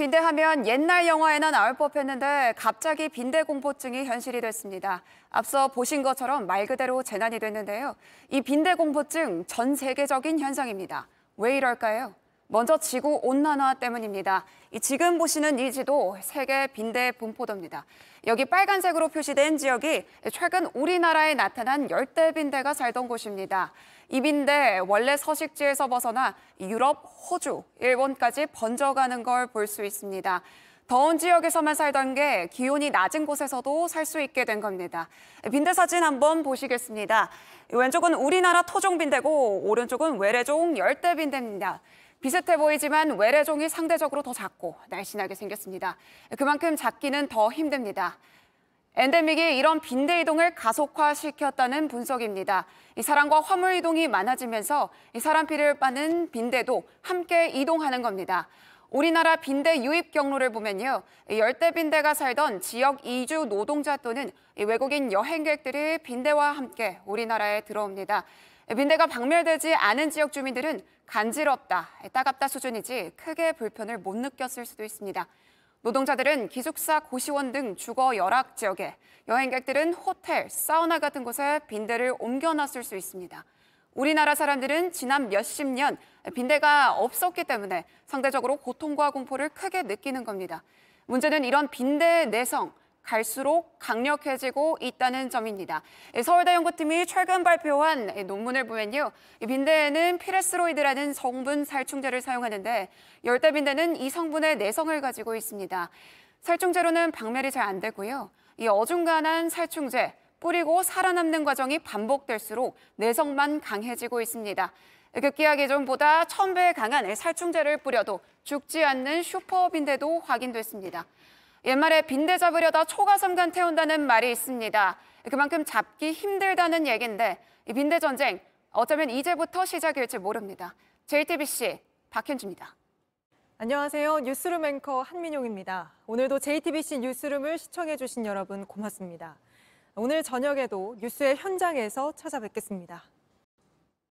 빈대하면 옛날 영화에나 나올 법했는데 갑자기 빈대 공포증이 현실이 됐습니다. 앞서 보신 것처럼 말 그대로 재난이 됐는데요. 이 빈대 공포증 전 세계적인 현상입니다. 왜 이럴까요? 먼저 지구 온난화 때문입니다. 이 지금 보시는 이 지도 세계 빈대 분포도입니다. 여기 빨간색으로 표시된 지역이 최근 우리나라에 나타난 열대 빈대가 살던 곳입니다. 이 빈대 원래 서식지에서 벗어나 유럽, 호주, 일본까지 번져가는 걸 볼 수 있습니다. 더운 지역에서만 살던 게 기온이 낮은 곳에서도 살 수 있게 된 겁니다. 빈대 사진 한번 보시겠습니다. 왼쪽은 우리나라 토종 빈대고 오른쪽은 외래종 열대 빈대입니다. 비슷해 보이지만 외래종이 상대적으로 더 작고 날씬하게 생겼습니다. 그만큼 잡기는 더 힘듭니다. 엔데믹이 이런 빈대 이동을 가속화시켰다는 분석입니다. 이 사람과 화물 이동이 많아지면서 이 사람 피를 빠는 빈대도 함께 이동하는 겁니다. 우리나라 빈대 유입 경로를 보면요. 열대 빈대가 살던 지역 이주 노동자 또는 외국인 여행객들이 빈대와 함께 우리나라에 들어옵니다. 빈대가 박멸되지 않은 지역 주민들은 간지럽다, 따갑다 수준이지 크게 불편을 못 느꼈을 수도 있습니다. 노동자들은 기숙사, 고시원 등 주거 열악 지역에, 여행객들은 호텔, 사우나 같은 곳에 빈대를 옮겨놨을 수 있습니다. 우리나라 사람들은 지난 몇십 년 빈대가 없었기 때문에 상대적으로 고통과 공포를 크게 느끼는 겁니다. 문제는 이런 빈대 내성, 갈수록 강력해지고 있다는 점입니다. 예, 서울대 연구팀이 최근 발표한 예, 논문을 보면요. 빈대에는 피레스로이드라는 성분 살충제를 사용하는데 열대 빈대는 이 성분의 내성을 가지고 있습니다. 살충제로는 박멸이 잘 안 되고요. 이 어중간한 살충제, 뿌리고 살아남는 과정이 반복될수록 내성만 강해지고 있습니다. 예, 급기야기 전보다 1배 강한 살충제를 뿌려도 죽지 않는 슈퍼빈대도 확인됐습니다. 옛말에 빈대 잡으려다 초가삼간 태운다는 말이 있습니다. 그만큼 잡기 힘들다는 얘긴데 빈대 전쟁 어쩌면 이제부터 시작일지 모릅니다. JTBC 박현주입니다. 안녕하세요. 뉴스룸 앵커 한민용입니다. 오늘도 JTBC 뉴스룸을 시청해주신 여러분 고맙습니다. 오늘 저녁에도 뉴스의 현장에서 찾아뵙겠습니다.